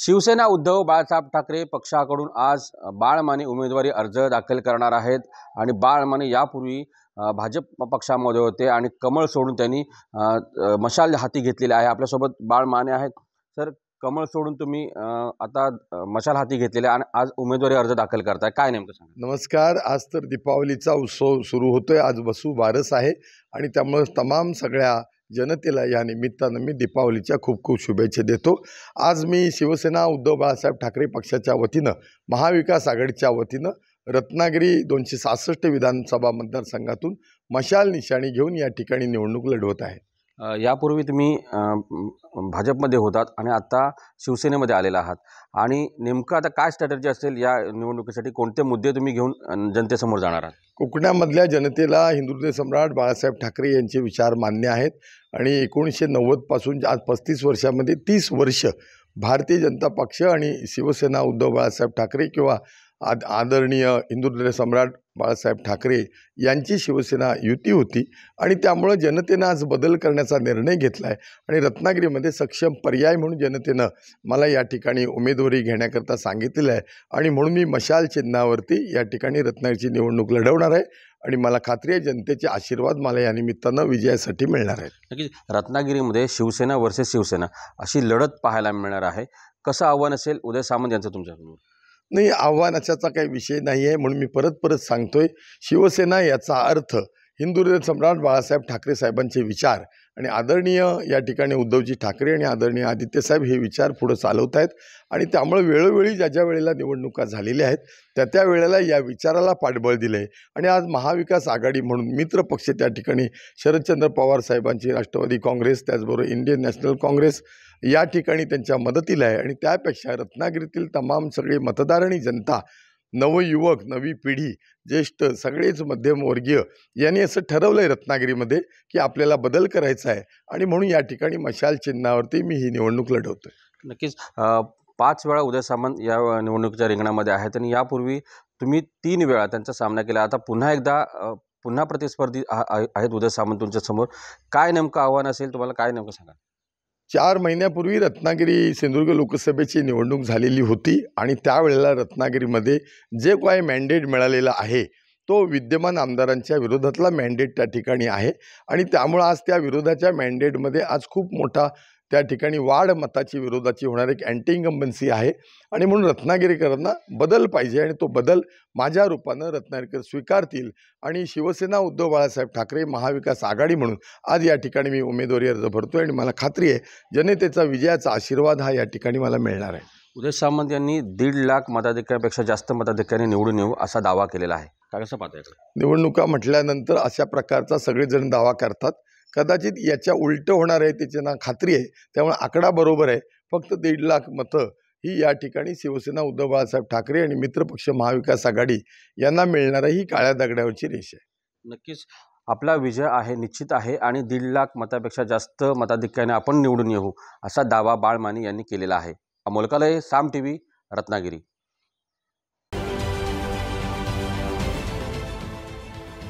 शिवसेना उद्धव बाळासाहेब ठाकरे पक्षाकडून आज बाळमाने उमेदवारी अर्ज दाखल करणार आहेत आणि बाळमाने यापूर्वी भाजप पक्षामध्ये होते आणि कमळ सोडून त्यांनी मशाल हाती घेतलेली आहे आपल्यासोबत बाळमाने आहेत सर कमळ सोडून तुम्ही आता मशाल हाती घेतलेले आणि आज उमेदवारी अर्ज दाखल करताय काय नेमकं सांगा नमस्कार आज तर दीपावलीचा उत्सव सुरू होतोय आज वसू बारस आहे आणि त्यामुळे तमाम सगळ्या जनतेला या निमित्तानं मी दीपावलीच्या खूप खूप शुभेच्छा देतो आज मी शिवसेना उद्धव बाळासाहेब ठाकरे पक्षाच्या वतीनं महाविकास आघाडीच्या वतीनं रत्नागिरी दोनशे सहासष्ट विधानसभा मतदारसंघातून मशाल निशाणी घेऊन या ठिकाणी निवडणूक लढवत आहे यापूर्वी तुम्ही भाजपमध्ये होतात आणि आत्ता शिवसेनेमध्ये आलेला आहात आणि नेमकं आता काय स्ट्रॅटर्जी असेल या निवडणुकीसाठी कोणते मुद्दे तुम्ही घेऊन जनतेसमोर जाणार आहात कोकणामधल्या जनतेला हिंदुत्व सम्राट बाळासाहेब ठाकरे यांचे विचार मान्य आहेत आणि एकोणीसशे नव्वदपासून आज पस्तीस वर्षामध्ये तीस वर्ष भारतीय जनता पक्ष आणि शिवसेना उद्धव बाळासाहेब ठाकरे किंवा आद आदरणीय हिंदुत्व सम्राट बाळासाहेब ठाकरे यांची शिवसेना युती होती आणि त्यामुळं जनतेनं आज बदल करण्याचा निर्णय घेतला आहे आणि रत्नागिरीमध्ये सक्षम पर्याय म्हणून जनतेनं मला या ठिकाणी उमेदवारी घेण्याकरता सांगितलेलं आहे आणि म्हणून मी मशाल चिन्हावरती या ठिकाणी रत्नागिरीची निवडणूक लढवणार आहे आणि मला खात्री आहे जनतेचे आशीर्वाद मला या निमित्तानं विजयासाठी मिळणार आहे नक्कीच रत्नागिरीमध्ये शिवसेना वर्सेस शिवसेना अशी लढत पाहायला मिळणार आहे कसं आव्हान असेल उदय सामंत यांचं तुमच्याकडून नाही आव्हान अशाचा काही विषय नाही आहे म्हणून मी परत परत सांगतोय शिवसेना याचा अर्थ हृदय सम्राट बाळासाहेब ठाकरे साहेबांचे विचार आणि आदरणीय या ठिकाणी उद्धवजी ठाकरे आणि आदरणीय आदित्यसाहेब हे विचार पुढं चालवत आहेत आणि त्यामुळं वेळोवेळी ज्या ज्या वेळेला निवडणुका झालेल्या आहेत त्या त्या वेळेला या विचाराला पाठबळ दिलं आहे आणि आज महाविकास आघाडी म्हणून मित्र पक्ष त्या ठिकाणी शरदचंद्र पवार साहेबांची राष्ट्रवादी काँग्रेस त्याचबरोबर इंडियन नॅशनल काँग्रेस या ठिकाणी त्यांच्या मदतीला आहे आणि त्यापेक्षा रत्नागिरीतील तमाम सगळे मतदार आणि जनता नवयुवक नवी पिढी ज्येष्ठ सगळेच मध्यमवर्गीय यांनी असं ठरवलं आहे रत्नागिरीमध्ये की आपल्याला बदल करायचा आहे आणि म्हणून या ठिकाणी मशाल चिन्हावरती मी ही निवडणूक लढवतो नक्कीच पाच वेळा उदय सामंत या निवडणुकीच्या रिंगणामध्ये आहेत आणि यापूर्वी तुम्ही तीन वेळा त्यांचा सामना केला आता पुन्हा एकदा पुन्हा प्रतिस्पर्धी आहेत उदय सामंत तुमच्यासमोर काय नेमकं आव्हान असेल तुम्हाला काय नेमकं सांगा चार महिन्यापूर्वी रत्नागिरी सिंधुदुर्ग लोकसभेची निवडणूक झालेली होती आणि त्यावेळेला रत्नागिरीमध्ये जे काय मॅन्डेट मिळालेला आहे तो विद्यमान आमदारांच्या विरोधातला मॅन्डेट त्या ठिकाणी आहे आणि त्यामुळं आज त्या विरोधाच्या मॅन्डेटमध्ये आज खूप मोठा त्या ठिकाणी वाढ मताची विरोधाची होणारी एक अँटी आहे आणि म्हणून रत्नागिरीकरांना बदल पाहिजे आणि तो बदल माझ्या रूपानं रत्नागिरीकर स्वीकारतील आणि शिवसेना उद्धव बाळासाहेब ठाकरे महाविकास आघाडी म्हणून आज या ठिकाणी मी उमेदवारी अर्ज भरतो आणि मला खात्री आहे जनतेचा विजयाचा आशीर्वाद हा या ठिकाणी मला मिळणार आहे उदय सामंत यांनी दीड लाख मताधिक्यापेक्षा जास्त मताधिकाऱ्यांनी निवडून येऊ असा दावा केलेला आहे काय कसं पाहता निवडणुका म्हटल्यानंतर अशा प्रकारचा सगळेजण दावा करतात कदाचित याच्या उलटं होणार आहे त्याची ना खात्री आहे त्यामुळे आकडा बरोबर आहे फक्त दीड लाख मतं ही या ठिकाणी शिवसेना उद्धव बाळासाहेब ठाकरे आणि मित्रपक्ष महाविकास आघाडी यांना मिळणार ही काळ्या दगड्यावरची रेष आहे नक्कीच आपला विजय आहे निश्चित आहे आणि दीड लाख मतापेक्षा जास्त मताधिक्याने आपण निवडून येऊ असा दावा बाळमानी यांनी केलेला आहे अमोलकालय साम टी व्ही रत्नागिरी